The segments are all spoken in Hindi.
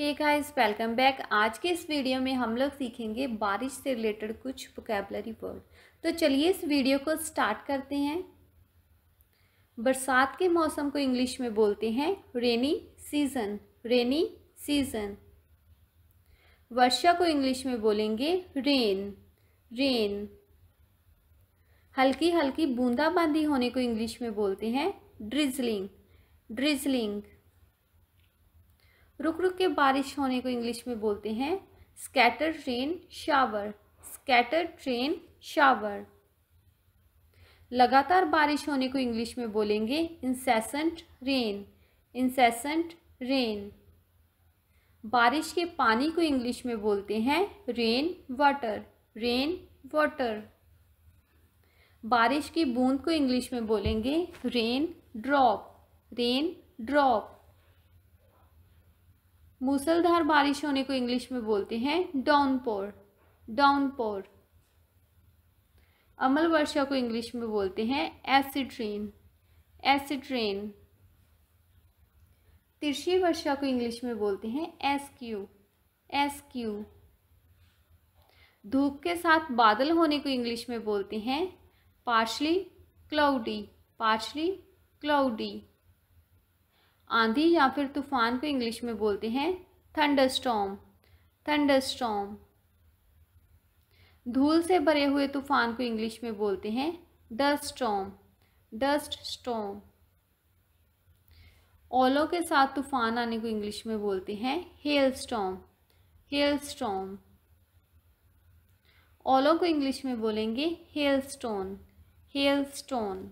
हे गाइस वेलकम बैक आज के इस वीडियो में हम लोग सीखेंगे बारिश से रिलेटेड कुछ वोकेबलरी वर्ड तो चलिए इस वीडियो को स्टार्ट करते हैं बरसात के मौसम को इंग्लिश में बोलते हैं रेनी सीज़न रेनी सीज़न वर्षा को इंग्लिश में बोलेंगे रेन रेन हल्की हल्की बूंदाबांदी होने को इंग्लिश में बोलते हैं ड्रिजलिंग ड्रिजलिंग रुक रुक के बारिश होने को इंग्लिश में बोलते हैं scattered rain shower scattered rain shower लगातार बारिश होने को इंग्लिश में बोलेंगे इंसेसेंट रेन इंसेसेंट रेन बारिश के पानी को इंग्लिश में बोलते हैं रेन वाटर रेन वाटर बारिश की बूंद को इंग्लिश में बोलेंगे रेन ड्रॉप रेन ड्रॉप मूसलधार बारिश होने को इंग्लिश में बोलते हैं डाउनपोर डाउनपोर अमल वर्षा को इंग्लिश में बोलते हैं एसिड्रेन एसिड्रेन तिरछी वर्षा को इंग्लिश में बोलते हैं एस क्यू एस क्यू धूप के साथ बादल होने को इंग्लिश में बोलते हैं पार्शली क्लाउडी पार्शली क्लाउडी आंधी या फिर तूफान को इंग्लिश में बोलते हैं थंडर स्टॉम थंडर स्टॉम धूल से भरे हुए तूफान को इंग्लिश में बोलते हैं डस्ट स्टॉम डस्ट स्टॉम ओलों के साथ तूफान आने को इंग्लिश में बोलते हैं हेल स्टॉम हेल स्टॉम ओलों को इंग्लिश में बोलेंगे हेल स्टोन हेल स्टोन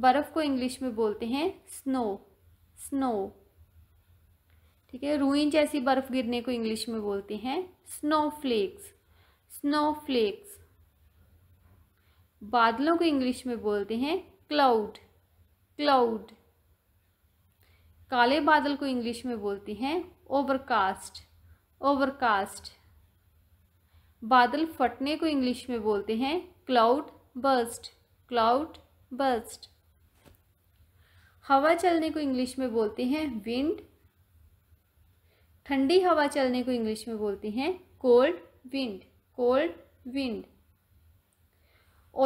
बर्फ़ को इंग्लिश में बोलते हैं स्नो स्नो ठीक है रूइन जैसी बर्फ़ गिरने को इंग्लिश में बोलते हैं स्नो फ्लेक्स स्नो फ्लेक्स बादलों को इंग्लिश में बोलते हैं क्लाउड क्लाउड काले बादल को इंग्लिश में बोलते हैं ओवरकास्ट ओवरकास्ट बादल फटने को इंग्लिश में बोलते हैं क्लाउड बर्स्ट क्लाउड बर्स्ट हवा चलने को इंग्लिश में बोलते हैं विंड ठंडी हवा चलने को इंग्लिश में बोलते हैं कोल्ड विंड कोल्ड विंड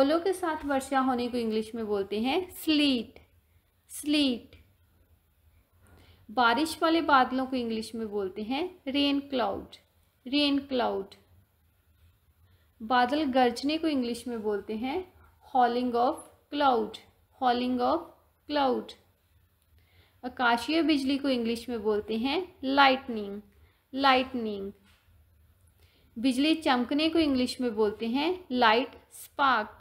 ओलों के साथ वर्षा होने को इंग्लिश में बोलते हैं स्लीट स्लीट बारिश वाले बादलों को इंग्लिश में बोलते हैं रेन क्लाउड रेन क्लाउड बादल गरजने को इंग्लिश में बोलते हैं howling of cloud howling of cloud आकाशीय बिजली को इंग्लिश में बोलते हैं लाइटनिंग लाइटनिंग बिजली चमकने को इंग्लिश में बोलते हैं लाइट स्पार्क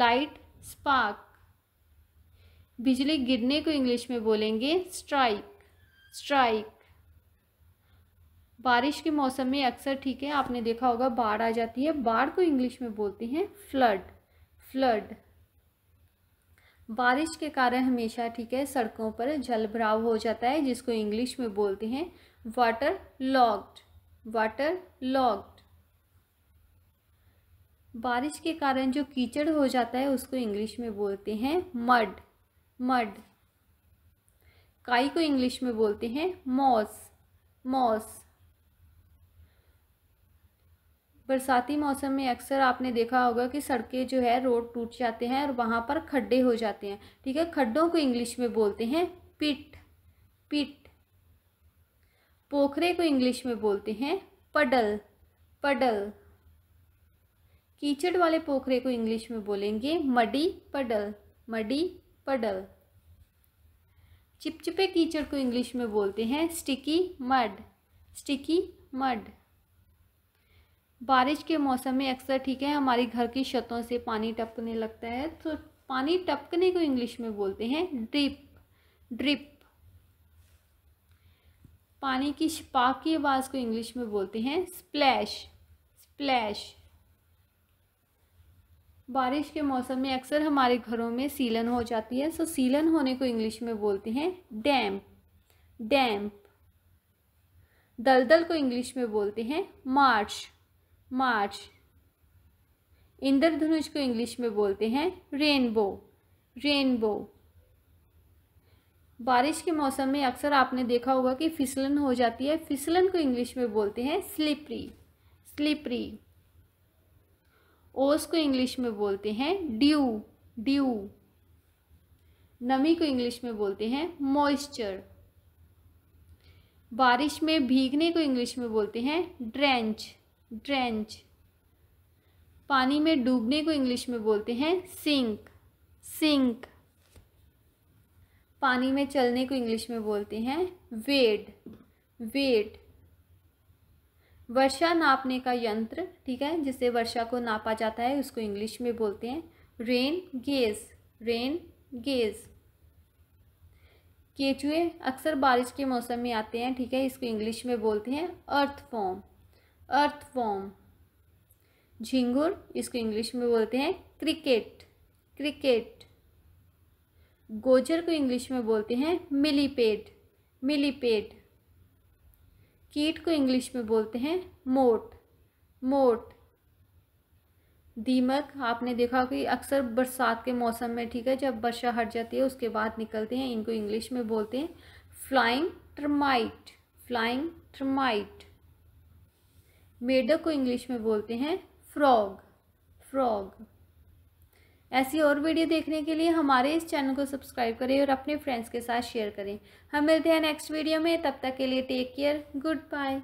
लाइट स्पार्क बिजली गिरने को इंग्लिश में बोलेंगे स्ट्राइक स्ट्राइक बारिश के मौसम में अक्सर ठीक है आपने देखा होगा बाढ़ आ जाती है बाढ़ को इंग्लिश में बोलते हैं फ्लड फ्लड बारिश के कारण हमेशा ठीक है सड़कों पर जल भराव हो जाता है जिसको इंग्लिश में बोलते हैं वाटर लॉक्ड वाटर लॉक्ड बारिश के कारण जो कीचड़ हो जाता है उसको इंग्लिश में बोलते हैं मड मड काई को इंग्लिश में बोलते हैं मॉस मॉस बरसाती मौसम में अक्सर आपने देखा होगा कि सड़कें जो है रोड टूट जाते हैं और वहाँ पर खड्डे हो जाते हैं ठीक है खड्डों को इंग्लिश में बोलते हैं पिट पिट पोखरे को इंग्लिश में बोलते हैं पडल पडल कीचड़ वाले पोखरे को इंग्लिश में बोलेंगे मडी पडल मडी पडल चिपचिपे कीचड़ को इंग्लिश में बोलते हैं स्टिकी मड स्टिकी मड बारिश के मौसम में अक्सर ठीक है हमारे घर की छतों से पानी टपकने लगता है तो पानी टपकने को इंग्लिश में बोलते हैं ड्रिप ड्रिप पानी की शपाक की आवाज़ को इंग्लिश में बोलते हैं स्प्लैश स्प्लैश बारिश के मौसम में अक्सर हमारे घरों में सीलन हो जाती है सो तो सीलन होने को इंग्लिश में बोलते हैं डैम्प डैम्प दलदल को इंग्लिश में बोलते हैं मार्च मार्च इंद्रधनुष को इंग्लिश में बोलते हैं रेनबो रेनबो बारिश के मौसम में अक्सर आपने देखा होगा कि फिसलन हो जाती है फिसलन को इंग्लिश में बोलते हैं स्लिपरी स्लिपरी ओस को इंग्लिश में बोलते हैं ड्यू ड्यू नमी को इंग्लिश में बोलते हैं मॉइस्चर बारिश में भीगने को इंग्लिश में बोलते हैं ड्रेंच ड्रेंच पानी में डूबने को इंग्लिश में बोलते हैं सिंक सिंक पानी में चलने को इंग्लिश में बोलते हैं वेड वेड वर्षा नापने का यंत्र ठीक है जिसे वर्षा को नापा जाता है उसको इंग्लिश में बोलते हैं रेन गेज रेन गेज केचुए अक्सर बारिश के मौसम में आते हैं ठीक है इसको इंग्लिश में बोलते हैं अर्थ फॉर्म अर्थवॉम झिंगुर इसको इंग्लिश में बोलते हैं क्रिकेट क्रिकेट गोजर को इंग्लिश में बोलते हैं मिलीपेड मिलीपेड कीट को इंग्लिश में बोलते हैं मोट मोट दीमक आपने देखा कि अक्सर बरसात के मौसम में ठीक है जब वर्षा हट जाती है उसके बाद निकलते हैं इनको इंग्लिश में बोलते हैं फ्लाइंग ट्रमाइट फ्लाइंग ट्रमाइट मेढक को इंग्लिश में बोलते हैं फ्रॉग फ्रॉग ऐसी और वीडियो देखने के लिए हमारे इस चैनल को सब्सक्राइब करें और अपने फ्रेंड्स के साथ शेयर करें हम मिलते हैं नेक्स्ट वीडियो में तब तक के लिए टेक केयर गुड बाय